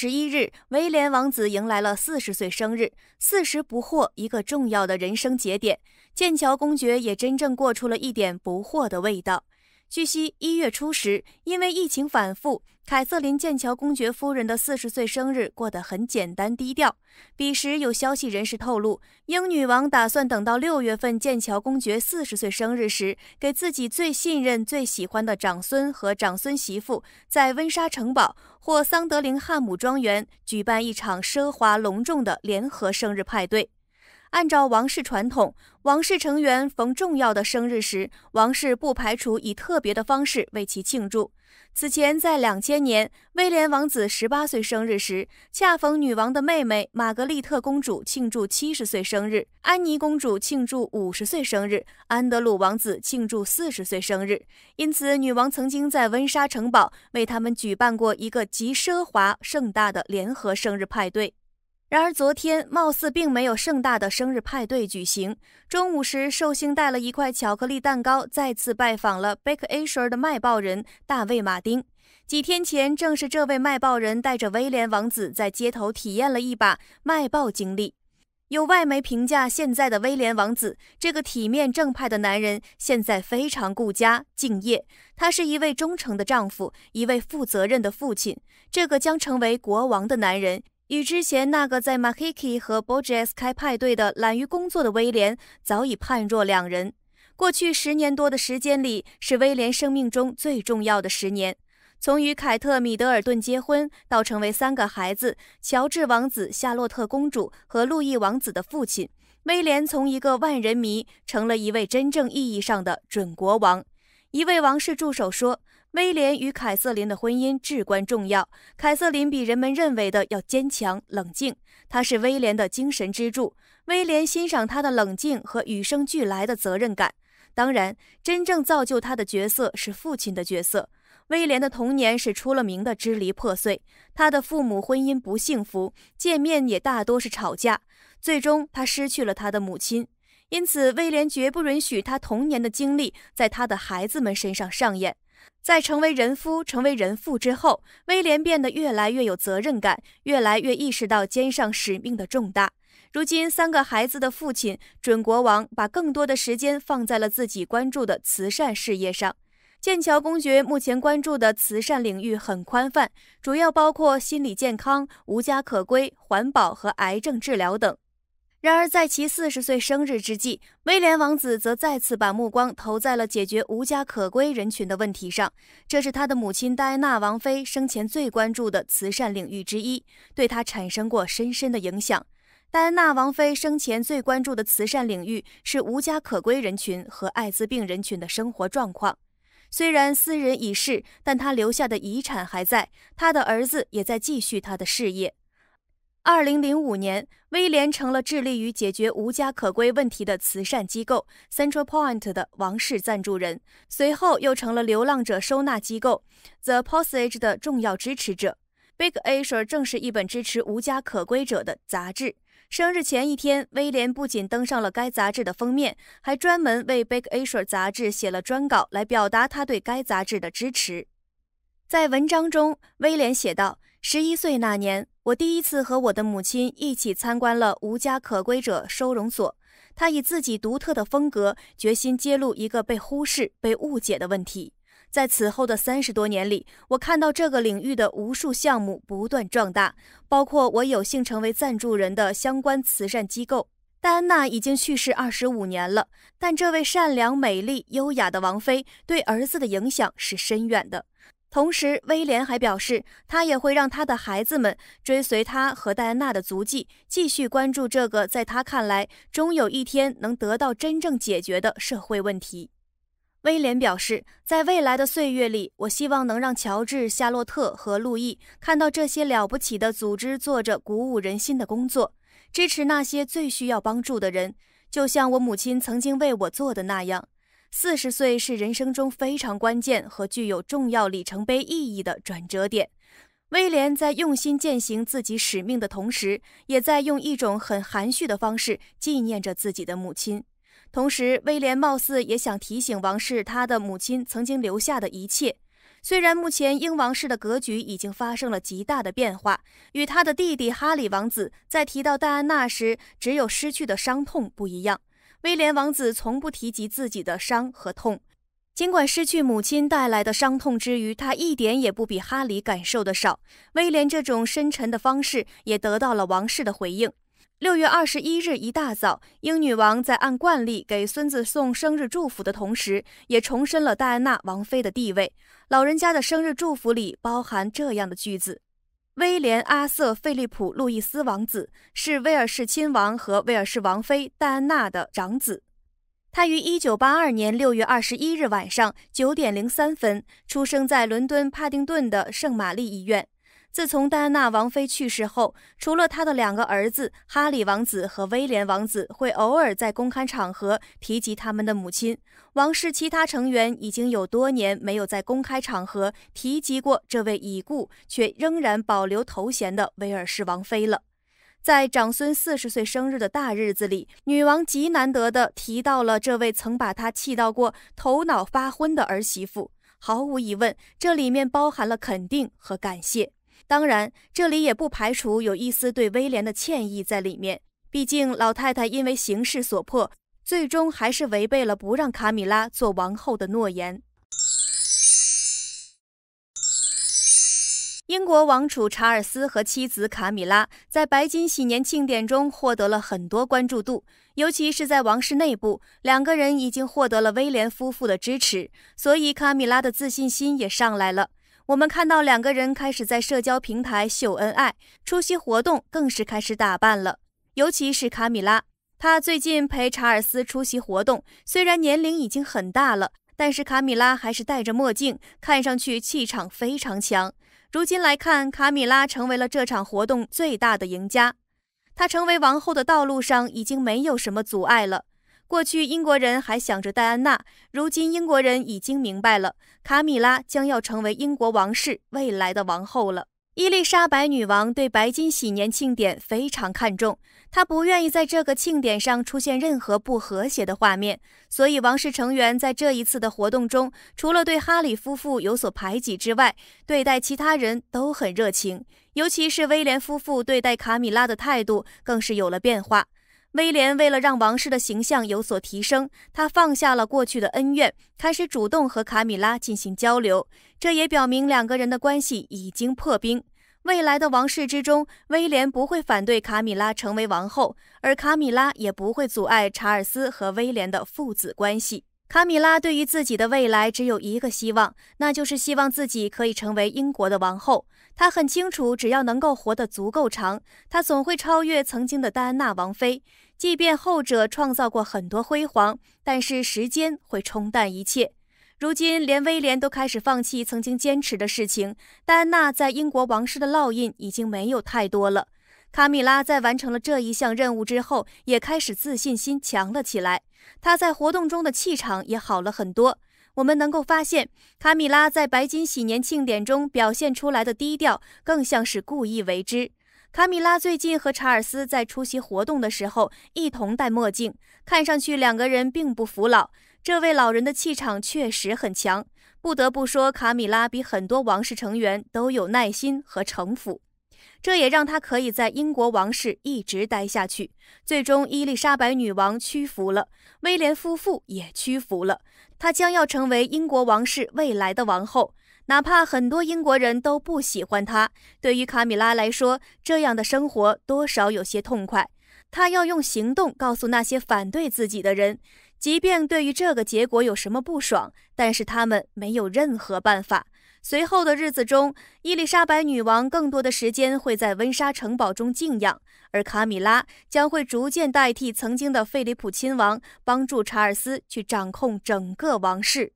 十一日，威廉王子迎来了四十岁生日。四十不惑，一个重要的人生节点，剑桥公爵也真正过出了一点不惑的味道。据悉，一月初时，因为疫情反复，凯瑟琳剑桥公爵夫人的四十岁生日过得很简单低调。彼时有消息人士透露，英女王打算等到六月份剑桥公爵四十岁生日时，给自己最信任、最喜欢的长孙和长孙媳妇，在温莎城堡或桑德林汉姆庄园举办一场奢华隆重的联合生日派对。按照王室传统，王室成员逢重要的生日时，王室不排除以特别的方式为其庆祝。此前，在两千年威廉王子十八岁生日时，恰逢女王的妹妹玛格丽特公主庆祝七十岁生日，安妮公主庆祝五十岁生日，安德鲁王子庆祝四十岁生日，因此女王曾经在温莎城堡为他们举办过一个极奢华盛大的联合生日派对。然而，昨天貌似并没有盛大的生日派对举行。中午时，寿星带了一块巧克力蛋糕，再次拜访了 b a k e s h e r 的卖报人大卫·马丁。几天前，正是这位卖报人带着威廉王子在街头体验了一把卖报经历。有外媒评价，现在的威廉王子这个体面正派的男人，现在非常顾家敬业。他是一位忠诚的丈夫，一位负责任的父亲。这个将成为国王的男人。与之前那个在 Mahiki 和 b o g e s 开派对的懒于工作的威廉早已判若两人。过去十年多的时间里，是威廉生命中最重要的十年。从与凯特·米德尔顿结婚，到成为三个孩子乔治王子、夏洛特公主和路易王子的父亲，威廉从一个万人迷成了一位真正意义上的准国王。一位王室助手说。威廉与凯瑟琳的婚姻至关重要。凯瑟琳比人们认为的要坚强冷静，她是威廉的精神支柱。威廉欣赏她的冷静和与生俱来的责任感。当然，真正造就他的角色是父亲的角色。威廉的童年是出了名的支离破碎，他的父母婚姻不幸福，见面也大多是吵架。最终，他失去了他的母亲，因此威廉绝不允许他童年的经历在他的孩子们身上上演。在成为人夫、成为人父之后，威廉变得越来越有责任感，越来越意识到肩上使命的重大。如今，三个孩子的父亲、准国王，把更多的时间放在了自己关注的慈善事业上。剑桥公爵目前关注的慈善领域很宽泛，主要包括心理健康、无家可归、环保和癌症治疗等。然而，在其四十岁生日之际，威廉王子则再次把目光投在了解决无家可归人群的问题上。这是他的母亲戴安娜王妃生前最关注的慈善领域之一，对他产生过深深的影响。戴安娜王妃生前最关注的慈善领域是无家可归人群和艾滋病人群的生活状况。虽然斯人已逝，但他留下的遗产还在，他的儿子也在继续他的事业。二零零五年，威廉成了致力于解决无家可归问题的慈善机构 Central Point 的王室赞助人，随后又成了流浪者收纳机构 The Passage 的重要支持者。Big Asher 正是一本支持无家可归者的杂志。生日前一天，威廉不仅登上了该杂志的封面，还专门为 Big Asher 杂志写了专稿来表达他对该杂志的支持。在文章中，威廉写道：“十一岁那年。”我第一次和我的母亲一起参观了无家可归者收容所。她以自己独特的风格，决心揭露一个被忽视、被误解的问题。在此后的三十多年里，我看到这个领域的无数项目不断壮大，包括我有幸成为赞助人的相关慈善机构。戴安娜已经去世二十五年了，但这位善良、美丽、优雅的王妃对儿子的影响是深远的。同时，威廉还表示，他也会让他的孩子们追随他和戴安娜的足迹，继续关注这个在他看来终有一天能得到真正解决的社会问题。威廉表示，在未来的岁月里，我希望能让乔治、夏洛特和路易看到这些了不起的组织做着鼓舞人心的工作，支持那些最需要帮助的人，就像我母亲曾经为我做的那样。四十岁是人生中非常关键和具有重要里程碑意义的转折点。威廉在用心践行自己使命的同时，也在用一种很含蓄的方式纪念着自己的母亲。同时，威廉貌似也想提醒王室他的母亲曾经留下的一切。虽然目前英王室的格局已经发生了极大的变化，与他的弟弟哈里王子在提到戴安娜时只有失去的伤痛不一样。威廉王子从不提及自己的伤和痛，尽管失去母亲带来的伤痛之余，他一点也不比哈里感受的少。威廉这种深沉的方式也得到了王室的回应。六月二十一日一大早，英女王在按惯例给孙子送生日祝福的同时，也重申了戴安娜王妃的地位。老人家的生日祝福里包含这样的句子。威廉·阿瑟·菲利普·路易斯王子是威尔士亲王和威尔士王妃戴安娜的长子。他于1982年6月21日晚上9点03分出生在伦敦帕丁顿的圣玛丽医院。自从戴安娜王妃去世后，除了她的两个儿子哈里王子和威廉王子会偶尔在公开场合提及他们的母亲，王室其他成员已经有多年没有在公开场合提及过这位已故却仍然保留头衔的威尔士王妃了。在长孙四十岁生日的大日子里，女王极难得地提到了这位曾把她气到过头脑发昏的儿媳妇，毫无疑问，这里面包含了肯定和感谢。当然，这里也不排除有一丝对威廉的歉意在里面。毕竟，老太太因为形势所迫，最终还是违背了不让卡米拉做王后的诺言。英国王储查尔斯和妻子卡米拉在白金禧年庆典中获得了很多关注度，尤其是在王室内部，两个人已经获得了威廉夫妇的支持，所以卡米拉的自信心也上来了。我们看到两个人开始在社交平台秀恩爱，出席活动更是开始打扮了。尤其是卡米拉，她最近陪查尔斯出席活动，虽然年龄已经很大了，但是卡米拉还是戴着墨镜，看上去气场非常强。如今来看，卡米拉成为了这场活动最大的赢家，她成为王后的道路上已经没有什么阻碍了。过去英国人还想着戴安娜，如今英国人已经明白了，卡米拉将要成为英国王室未来的王后了。伊丽莎白女王对白金禧年庆典非常看重，她不愿意在这个庆典上出现任何不和谐的画面，所以王室成员在这一次的活动中，除了对哈里夫妇有所排挤之外，对待其他人都很热情，尤其是威廉夫妇对待卡米拉的态度更是有了变化。威廉为了让王室的形象有所提升，他放下了过去的恩怨，开始主动和卡米拉进行交流。这也表明两个人的关系已经破冰。未来的王室之中，威廉不会反对卡米拉成为王后，而卡米拉也不会阻碍查尔斯和威廉的父子关系。卡米拉对于自己的未来只有一个希望，那就是希望自己可以成为英国的王后。她很清楚，只要能够活得足够长，她总会超越曾经的戴安娜王妃。即便后者创造过很多辉煌，但是时间会冲淡一切。如今，连威廉都开始放弃曾经坚持的事情，戴安娜在英国王室的烙印已经没有太多了。卡米拉在完成了这一项任务之后，也开始自信心强了起来，她在活动中的气场也好了很多。我们能够发现，卡米拉在白金禧年庆典中表现出来的低调，更像是故意为之。卡米拉最近和查尔斯在出席活动的时候一同戴墨镜，看上去两个人并不服老。这位老人的气场确实很强，不得不说，卡米拉比很多王室成员都有耐心和城府，这也让他可以在英国王室一直待下去。最终，伊丽莎白女王屈服了，威廉夫妇也屈服了，她将要成为英国王室未来的王后。哪怕很多英国人都不喜欢他，对于卡米拉来说，这样的生活多少有些痛快。他要用行动告诉那些反对自己的人，即便对于这个结果有什么不爽，但是他们没有任何办法。随后的日子中，伊丽莎白女王更多的时间会在温莎城堡中静养，而卡米拉将会逐渐代替曾经的菲利普亲王，帮助查尔斯去掌控整个王室。